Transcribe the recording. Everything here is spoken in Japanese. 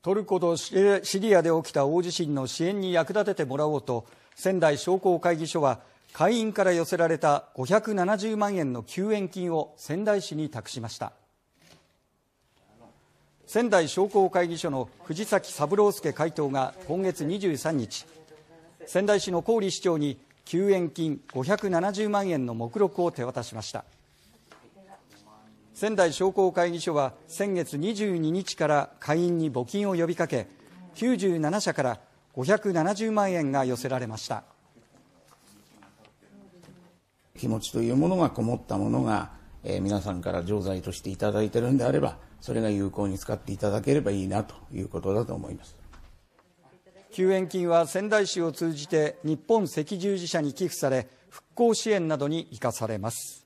トルコとシリアで起きた大地震の支援に役立ててもらおうと仙台商工会議所は会員から寄せられた570万円の救援金を仙台市に託しました仙台商工会議所の藤崎三郎介会頭が今月23日仙台市の郡市長に救援金570万円の目録を手渡しました仙台商工会議所は先月22日から会員に募金を呼びかけ97社から570万円が寄せられました気持ちというものがこもったものが、えー、皆さんから錠剤としていただいてるんであればそれが有効に使っていただければいいなということだと思います救援金は仙台市を通じて日本赤十字社に寄付され復興支援などに生かされます